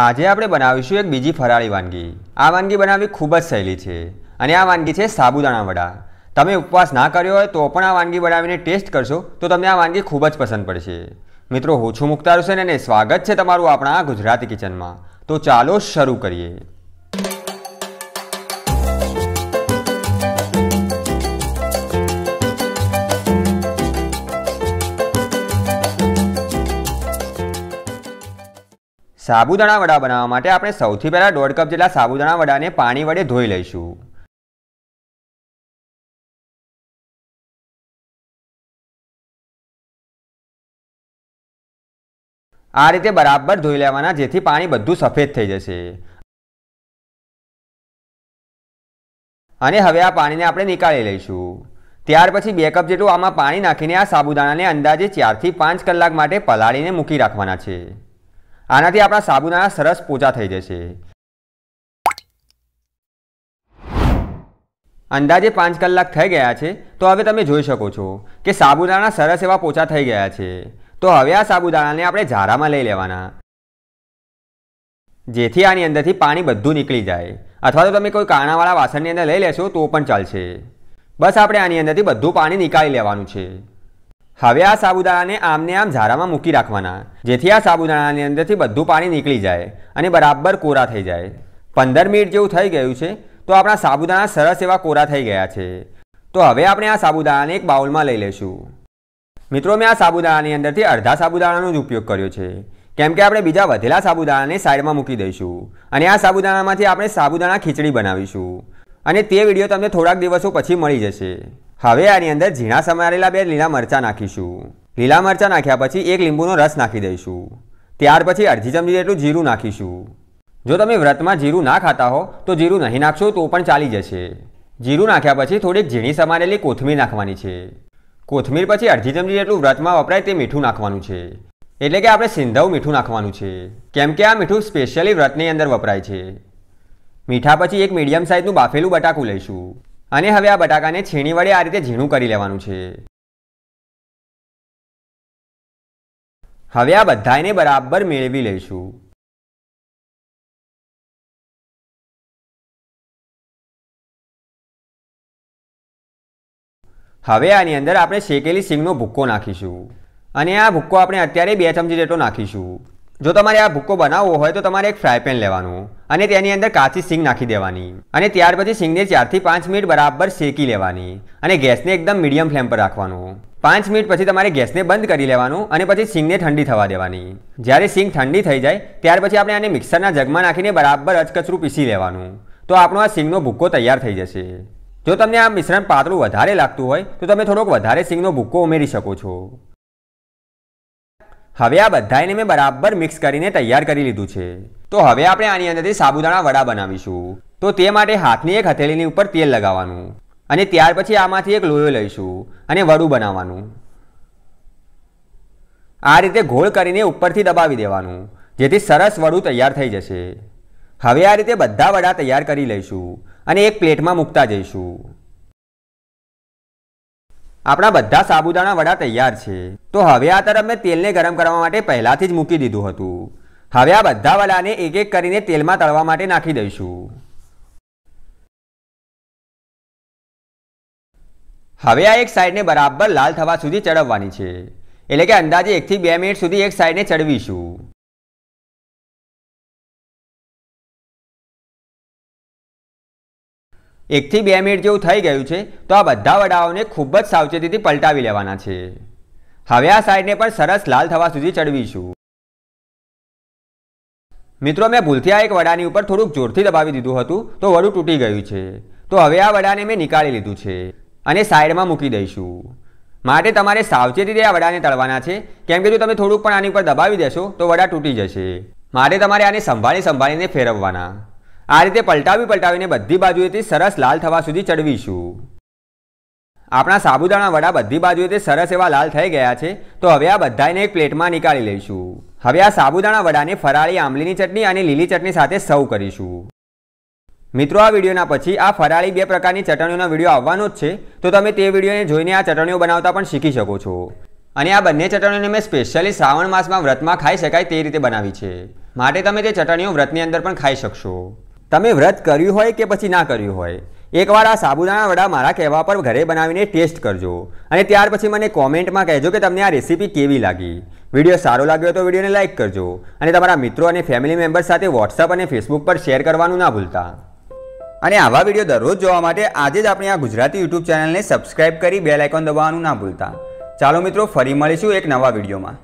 આજે આપણે બનાવીશું એક બીજી ફરાળી વાનગી આ વાનગી બનાવવી ખૂબ જ સહેલી છે અને આ વાનગી છે સાબુદાણા વડા તમે ઉપવાસ ના કર્યો હોય તો પણ આ વાનગી બનાવીને ટેસ્ટ કરશો તો તમને આ વાનગી ખૂબ જ પસંદ પડશે મિત્રો હું છું મુખ્તાર હુસેન અને સ્વાગત છે તમારું આપણા ગુજરાતી કિચનમાં તો ચાલો શરૂ કરીએ સાબુદાણા વડા બનાવવા માટે આપણે સૌથી પહેલાં દોઢ કપ જેટલા સાબુદાણા વડાને પાણી વડે ધોઈ લઈશું આ રીતે બરાબર ધોઈ લેવાના જેથી પાણી બધું સફેદ થઈ જશે અને હવે આ પાણીને આપણે નીકાળી લઈશું ત્યાર પછી બે કપ જેટલું આમાં પાણી નાખીને આ સાબુદાણાને અંદાજે ચારથી પાંચ કલાક માટે પલાળીને મૂકી રાખવાના છે આનાથી આપણા સાબુદાના સરસ પોચા થઈ જશે અંદાજે પાંચ કલાક થઈ ગયા છે તો હવે તમે જોઈ શકો છો કે સાબુદાણા સરસ એવા પોચા થઈ ગયા છે તો હવે આ સાબુદાણાને આપણે ઝારામાં લઈ લેવાના જેથી આની અંદરથી પાણી બધું નીકળી જાય અથવા તો તમે કોઈ કાણાવાળા વાસણની અંદર લઈ લેશો તો પણ ચાલશે બસ આપણે આની અંદરથી બધું પાણી નીકાળી લેવાનું છે હવે આ સાબુદાણાને આમને આમ ઝારામાં મૂકી રાખવાના જેથી આ સાબુદાણાની અંદરથી બધું પાણી નીકળી જાય અને બરાબર કોરા થઈ જાય પંદર મિનિટ જેવું થઈ ગયું છે તો આપણા સાબુદાણા સરસ એવા કોરા થઈ ગયા છે તો હવે આપણે આ સાબુદાણાને એક બાઉલમાં લઈ લઈશું મિત્રો મેં આ સાબુદાણાની અંદરથી અડધા સાબુદાણાનો જ ઉપયોગ કર્યો છે કેમ કે આપણે બીજા વધેલા સાબુદાણાને સાઈડમાં મૂકી દઈશું અને આ સાબુદાણામાંથી આપણે સાબુદાણા ખીચડી બનાવીશું અને તે વિડીયો તમને થોડાક દિવસો પછી મળી જશે હવે આની અંદર ઝીણા સમારેલા બે લીલા મરચાં નાખીશું લીલા મરચાં નાખ્યા પછી એક લીંબુનો રસ નાખી દઈશું ત્યાર પછી અડધી ચમચી જેટલું જીરું નાખીશું જો તમે વ્રતમાં જીરું ના ખાતા હો તો જીરું નહીં નાખશો તો પણ ચાલી જશે જીરું નાખ્યા પછી થોડીક ઝીણી સમારેલી કોથમીર નાખવાની છે કોથમીર પછી અડધી ચમચી જેટલું વ્રતમાં વપરાય તે મીઠું નાખવાનું છે એટલે કે આપણે સિંધવ મીઠું નાખવાનું છે કેમ કે આ મીઠું સ્પેશિયલી વ્રતની અંદર વપરાય છે મીઠા પછી એક મીડિયમ સાઇઝનું બાફેલું બટાકું લઈશું અને હવે આ બટાકાને છીણી વડે આ રીતે ઝીણું કરી લેવાનું છે હવે આ બધાને બરાબર મેળવી લઈશું હવે આની અંદર આપણે શેકેલી સિંગનો ભૂક્કો નાખીશું અને આ ભૂક્કો આપણે અત્યારે બે ચમચી જેટલો નાખીશું જો તમારે આ ભૂક્કો બનાવવો હોય તો તમારે એક ફ્રાય પેન લેવાનું અને તેની અંદર કાચી સિંગ નાખી દેવાની અને ત્યાર પછી સિંગને ચારથી પાંચ મિનિટ બરાબર શેકી લેવાની અને ગેસને એકદમ મીડિયમ ફ્લેમ પર રાખવાનું પાંચ મિનિટ પછી તમારે ગેસને બંધ કરી લેવાનું અને પછી સિંગને ઠંડી થવા દેવાની જ્યારે સિંગ ઠંડી થઈ જાય ત્યાર પછી આપણે આને મિક્સરના જગમાં નાખીને બરાબર અચકચરું પીસી લેવાનું તો આપણો આ સિંગનો ભૂક્કો તૈયાર થઈ જશે જો તમને આ મિશ્રણ પાતળું વધારે લાગતું હોય તો તમે થોડોક વધારે સિંગનો ભૂક્કો ઉમેરી શકો છો હવે આ બધાને મેં બરાબર મિક્સ કરીને તૈયાર કરી લીધું છે તો હવે આપણે આની અંદરથી સાબુદાણા વડા બનાવીશું તો તે માટે હાથની એક હથેળીની ઉપર તેલ લગાવવાનું અને ત્યાર પછી આમાંથી એક લોયો લઈશું અને વડું બનાવવાનું આ રીતે ઘોળ કરીને ઉપરથી દબાવી દેવાનું જેથી સરસ વડું તૈયાર થઈ જશે હવે આ રીતે બધા વડા તૈયાર કરી લઈશું અને એક પ્લેટમાં મૂકતા જઈશું આપણા બધા સાબુદાણા વડા તૈયાર છે તો હવે આ તરફ મેં તેલને ગરમ કરવા માટે પહેલાથી જ મૂકી દીધું હતું હવે આ બધા વડાને એક એક કરીને તેલમાં તળવા માટે નાખી દઈશું હવે આ એક સાઈડને બરાબર લાલ થવા સુધી ચડવવાની છે એટલે કે અંદાજે એકથી બે મિનિટ સુધી એક સાઈડને ચડવીશું એકથી બે મિનિટ જેવું થઈ ગયું છે તો આ બધા વડાઓને ખૂબ જ સાવચેતીથી પલટાવી લેવાના છે હવે આ સાઈડને પણ સરસ લાલ થવા સુધી ચડવીશું મિત્રો મેં ભૂલથી આ એક વડાની ઉપર થોડુંક જોરથી દબાવી દીધું હતું તો વડું તૂટી ગયું છે તો હવે આ વડાને મેં નીકાળી લીધું છે અને સાઈડમાં મૂકી દઈશું માટે તમારે સાવચેતીથી આ વડાને તળવાના છે કેમ કે જો તમે થોડુંક પણ આની ઉપર દબાવી દેશો તો વડા તૂટી જશે માટે તમારે આને સંભાળી સંભાળીને ફેરવવાના આ રીતે પલટાવી પલટાવીને બધી બાજુએથી સરસ લાલ થવા સુધી ચડવીશું આપણા સાબુદાણા વડા બધી બાજુએથી સરસ એવા લાલ થઈ ગયા છે તો હવે આ બધાને એક પ્લેટમાં નીકાળી લઈશું હવે આ સાબુદાણા વડાને ફરાળી આંબલીની ચટણી અને લીલી ચટણી સાથે સર્વ કરીશું મિત્રો આ વિડીયોના પછી આ ફરાળી બે પ્રકારની ચટણીઓનો વિડીયો આવવાનો જ છે તો તમે તે વિડીયોને જોઈને આ ચટણીઓ બનાવતા પણ શીખી શકો છો અને આ બંને ચટણીઓને મેં સ્પેશિયલી શ્રાવણ માસમાં વ્રતમાં ખાઈ શકાય તે રીતે બનાવી છે માટે તમે તે ચટણીઓ વ્રતની અંદર પણ ખાઈ શકશો તમે વ્રત કર્યું હોય કે પછી ના કર્યું હોય એકવાર આ સાબુદાણા વડા મારા કહેવા પર ઘરે બનાવીને ટેસ્ટ કરજો અને ત્યાર પછી મને કોમેન્ટમાં કહેજો કે તમને આ રેસીપી કેવી લાગી વિડીયો સારો લાગ્યો તો વિડીયોને લાઇક કરજો અને તમારા મિત્રો અને ફેમિલી મેમ્બર સાથે વોટ્સઅપ અને ફેસબુક પર શેર કરવાનું ના ભૂલતા અને આવા વિડીયો દરરોજ જોવા માટે આજે જ આપણે આ ગુજરાતી યુટ્યુબ ચેનલને સબસ્ક્રાઇબ કરી બેલ આઇકોન દબાવવાનું ના ભૂલતા ચાલો મિત્રો ફરી મળીશું એક નવા વિડીયોમાં